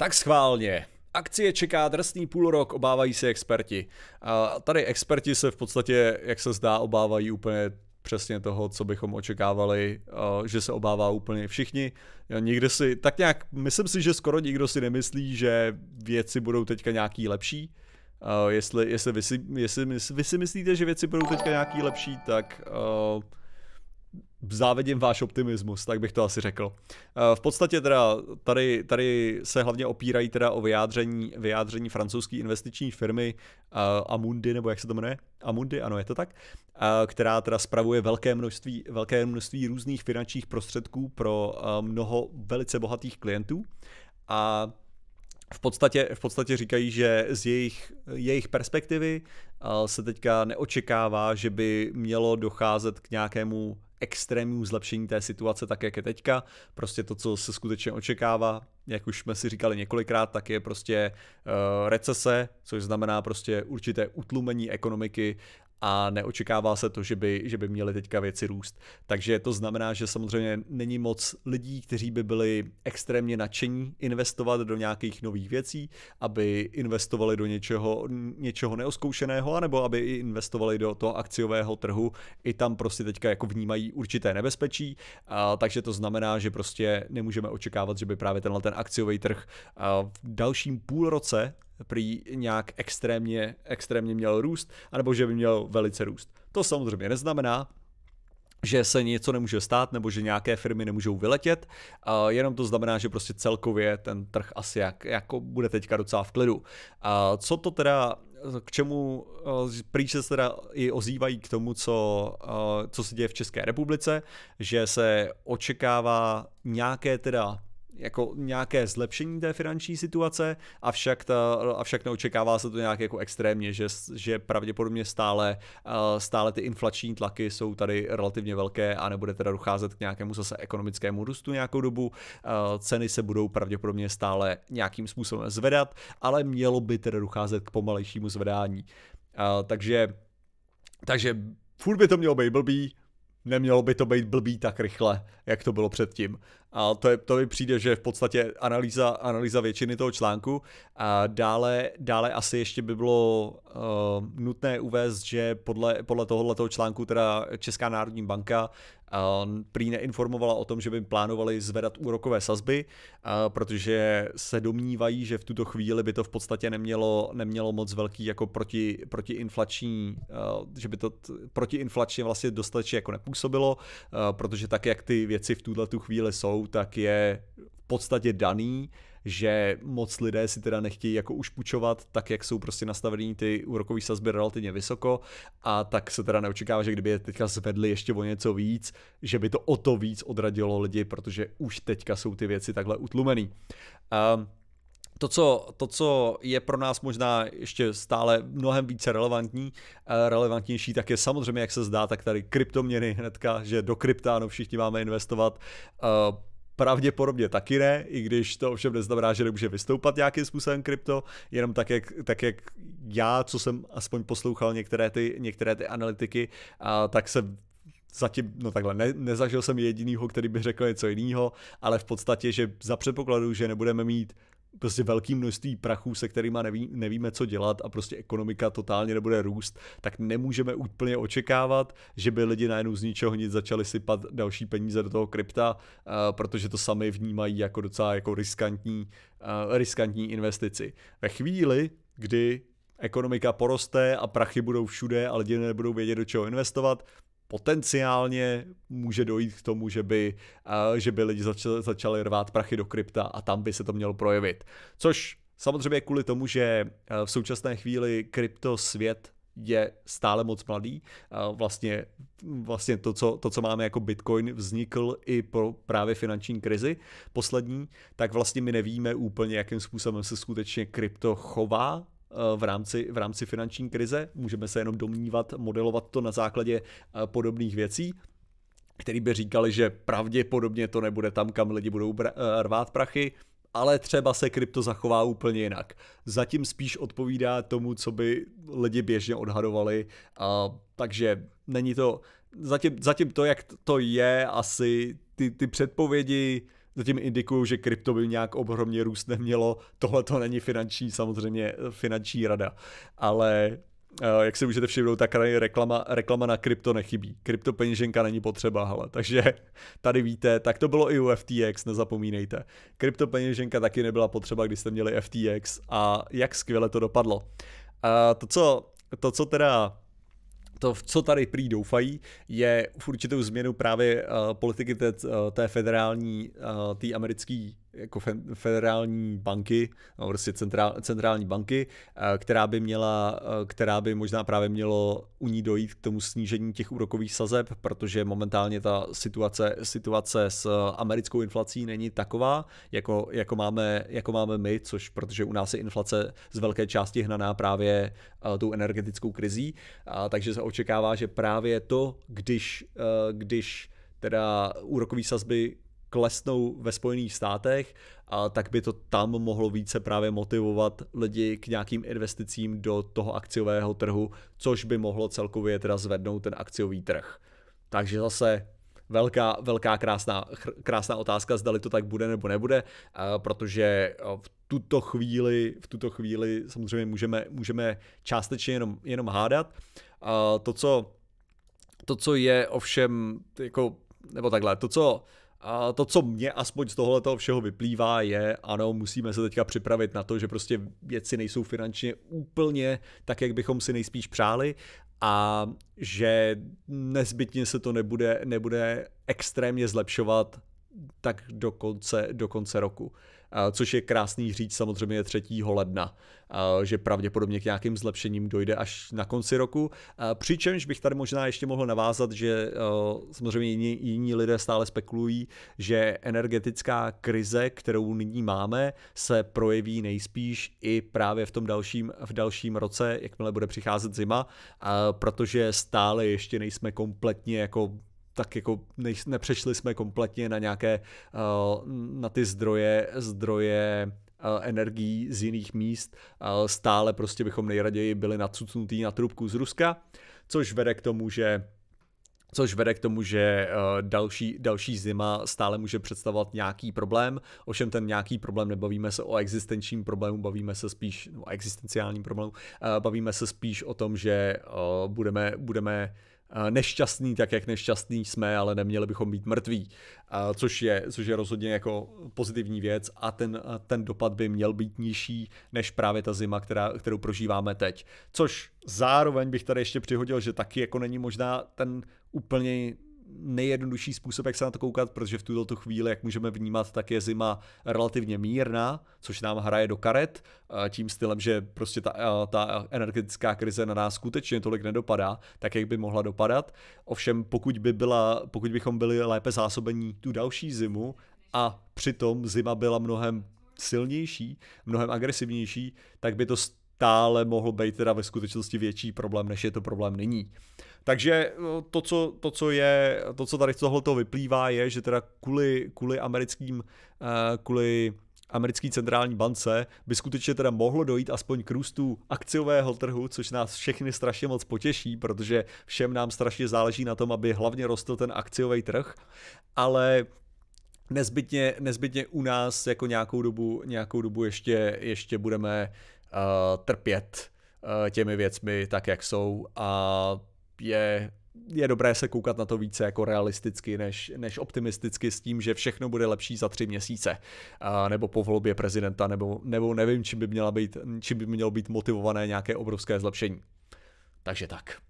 Tak schválně. Akcie čeká drsný půl rok, obávají se experti. A tady experti se v podstatě, jak se zdá, obávají úplně přesně toho, co bychom očekávali, že se obává úplně všichni. Nikdo si, tak nějak, myslím si, že skoro nikdo si nemyslí, že věci budou teďka nějaký lepší. Jestli, jestli, vy, si, jestli vy si myslíte, že věci budou teďka nějaký lepší, tak uh, závedím váš optimismus, tak bych to asi řekl. Eh, v podstatě teda tady, tady se hlavně opírají teda o vyjádření, vyjádření francouzské investiční firmy eh, Amundi, nebo jak se to jmenuje? Amundi, ano, je to tak, eh, která teda spravuje velké množství, velké množství různých finančních prostředků pro mnoho velice bohatých klientů. A v podstatě, v podstatě říkají, že z jejich, jejich perspektivy se teďka neočekává, že by mělo docházet k nějakému extrémnímu zlepšení té situace tak, jak je teďka. Prostě to, co se skutečně očekává, jak už jsme si říkali několikrát, tak je prostě uh, recese, což znamená prostě určité utlumení ekonomiky a neočekává se to, že by, že by měly teďka věci růst. Takže to znamená, že samozřejmě není moc lidí, kteří by byli extrémně nadšení investovat do nějakých nových věcí, aby investovali do něčeho, něčeho neoskoušeného, anebo aby i investovali do toho akciového trhu. I tam prostě teďka jako vnímají určité nebezpečí, a, takže to znamená, že prostě nemůžeme očekávat, že by právě tenhle ten akciový trh v dalším půl roce prý nějak extrémně, extrémně měl růst, anebo že by měl velice růst. To samozřejmě neznamená, že se něco nemůže stát nebo že nějaké firmy nemůžou vyletět, jenom to znamená, že prostě celkově ten trh asi jak, jako bude teďka docela v klidu. A co to teda k čemu prý se teda i ozývají k tomu, co, co se děje v České republice, že se očekává nějaké teda jako nějaké zlepšení té finanční situace, avšak, ta, avšak neočekává se to nějak jako extrémně, že, že pravděpodobně stále, eh, stále ty inflační tlaky jsou tady relativně velké a nebude teda docházet k nějakému zase ekonomickému růstu nějakou dobu. Eh, ceny se budou pravděpodobně stále nějakým způsobem zvedat, ale mělo by teda docházet k pomalejšímu zvedání. Eh, takže, takže furt by to mělo být blbý, nemělo by to být blbý tak rychle, jak to bylo předtím. A to, je, to mi přijde, že v podstatě analýza, analýza většiny toho článku. A dále, dále asi ještě by bylo uh, nutné uvést, že podle, podle tohoto článku teda Česká národní banka prý neinformovala o tom, že by plánovali zvedat úrokové sazby, protože se domnívají, že v tuto chvíli by to v podstatě nemělo, nemělo moc velký jako proti, protiinflační, že by to protiinflačně vlastně dostatečně jako nepůsobilo, protože tak, jak ty věci v tuhle tu chvíli jsou, tak je podstatě daný, že moc lidé si teda nechtějí jako už půjčovat, tak jak jsou prostě nastavení ty úrokové sazby relativně vysoko a tak se teda neočekává, že kdyby je teďka zvedli ještě o něco víc, že by to o to víc odradilo lidi, protože už teďka jsou ty věci takhle utlumený. Um, to co, to, co je pro nás možná ještě stále mnohem více relevantní, eh, relevantnější, tak je samozřejmě, jak se zdá, tak tady kryptoměny hnedka, že do no všichni máme investovat. Ehm, pravděpodobně taky ne, i když to ovšem neznamená, že nemůže vystoupat nějakým způsobem krypto, jenom tak, jak, tak jak já, co jsem aspoň poslouchal některé ty, některé ty analytiky, a, tak se zatím, no takhle, ne, nezažil jsem jedinýho, který by řekl něco jiného, ale v podstatě, že za předpokladu, že nebudeme mít prostě velké množství prachů, se kterými neví, nevíme, co dělat a prostě ekonomika totálně nebude růst, tak nemůžeme úplně očekávat, že by lidi najednou z ničeho nic začali sypat další peníze do toho krypta, eh, protože to sami vnímají jako docela jako riskantní, eh, riskantní investici. Ve chvíli, kdy ekonomika poroste a prachy budou všude a lidi nebudou vědět, do čeho investovat, potenciálně může dojít k tomu, že by, eh, že by lidi začali, začali rvát prachy do krypta a tam by se to mělo projevit. Což samozřejmě kvůli tomu, že eh, v současné chvíli krypto svět je stále moc mladý. Eh, vlastně, vlastně to, co, to, co máme jako Bitcoin, vznikl i pro právě finanční krizi poslední, tak vlastně my nevíme úplně, jakým způsobem se skutečně krypto chová Eh, v rámci, v rámci finanční krize. Můžeme se jenom domnívat, modelovat to na základě eh, podobných věcí který by říkali, že pravděpodobně to nebude tam, kam lidi budou eh, rvát prachy, ale třeba se krypto zachová úplně jinak. Zatím spíš odpovídá tomu, co by lidi běžně odhadovali, a, takže není to, zatím, zatím to, jak to je, asi ty, ty předpovědi, zatím indikují, že krypto by nějak obhromně růst nemělo. Tohle to není finanční, samozřejmě eh, finanční rada. Ale eh, jak se můžete všimnout, tak reklama, reklama na krypto nechybí. Krypto peněženka není potřeba, hele. Takže tady víte, tak to bylo i u FTX, nezapomínejte. Krypto peněženka taky nebyla potřeba, když jste měli FTX a jak skvěle to dopadlo. A to, co, to, co teda to, co tady prý doufají, je v určitou změnu právě uh, politiky té, eh, té federální, uh, té americké jako federální banky, no prostě centrál, centrální banky, eh, která by měla, eh, která by možná právě mělo u ní dojít k tomu snížení těch úrokových sazeb, protože momentálně ta situace, situace s americkou inflací není taková, jako, jako, máme, jako máme my, což protože u nás je inflace z velké části hnaná právě eh, tou energetickou krizí, takže se očekává, že právě to, když, když teda úrokové sazby klesnou ve Spojených státech, a tak by to tam mohlo více právě motivovat lidi k nějakým investicím do toho akciového trhu, což by mohlo celkově teda zvednout ten akciový trh. Takže zase velká, velká krásná, krásná otázka, zdali to tak bude nebo nebude, protože v tuto chvíli, v tuto chvíli samozřejmě můžeme, můžeme částečně jenom, jenom hádat. To co, to, co je ovšem, jako, nebo takhle, to, co a to, co mě aspoň z tohoto toho všeho vyplývá, je, ano, musíme se teďka připravit na to, že prostě věci nejsou finančně úplně tak, jak bychom si nejspíš přáli a že nezbytně se to nebude, nebude extrémně zlepšovat tak do konce, do konce roku což je krásný říct samozřejmě 3. ledna, že pravděpodobně k nějakým zlepšením dojde až na konci roku. Přičemž bych tady možná ještě mohl navázat, že e, samozřejmě jiní, jiní lidé stále spekulují, že energetická krize, kterou nyní máme, se projeví nejspíš i právě v tom dalším, v dalším roce, jakmile bude přicházet zima, protože stále ještě nejsme kompletně jako tak jako ne nepřešli jsme kompletně na nějaké, eh, na ty zdroje, zdroje eh, energií z jiných míst. Eh, stále prostě bychom nejraději byli nadsucnutí na trubku z Ruska, což vede k tomu, že což vede k tomu, že další, další zima stále může představovat nějaký problém, ovšem ten nějaký problém nebavíme se o existenčním problému, bavíme se spíš, no existenciálním problému, bavíme se spíš o tom, že budeme, budeme Eh, nešťastný, tak jak nešťastný jsme, ale neměli bychom být mrtví, eh, což je, což je rozhodně jako pozitivní věc a ten, eh, ten dopad by měl být nižší než právě ta zima, která, kterou prožíváme teď. Což zároveň bych tady ještě přihodil, že taky jako není možná ten úplně nejjednodušší způsob, jak se na to koukat, protože v tuto chvíli, jak můžeme vnímat, tak je zima relativně mírná, což nám hraje do karet, tím stylem, že prostě ta, ta energetická krize na nás skutečně tolik nedopadá, tak jak by mohla dopadat. Ovšem, pokud, by byla, pokud bychom byli lépe zásobení tu další zimu a přitom zima byla mnohem silnější, mnohem agresivnější, tak by to stále mohl být teda ve skutečnosti větší problém, než je to problém nyní. Takže no, to, co, to, co, je, to, co tady z tohoto vyplývá, je, že teda kvůli, kvůli americkým, eh, kvůli americký centrální bance by skutečně teda mohlo dojít aspoň k růstu akciového trhu, což nás všechny strašně moc potěší, protože všem nám strašně záleží na tom, aby hlavně rostl ten akciový trh, ale nezbytně, nezbytně u nás jako nějakou dobu, nějakou dobu ještě, ještě budeme uh, trpět uh, těmi věcmi tak, jak jsou a je je dobré se koukat na to více jako realisticky než, než optimisticky s tím, že všechno bude lepší za tři měsíce, uh, nebo po volbě prezidenta, nebo, nebo nevím, čím by, měla být, čím by mělo být motivované nějaké obrovské zlepšení. Takže tak.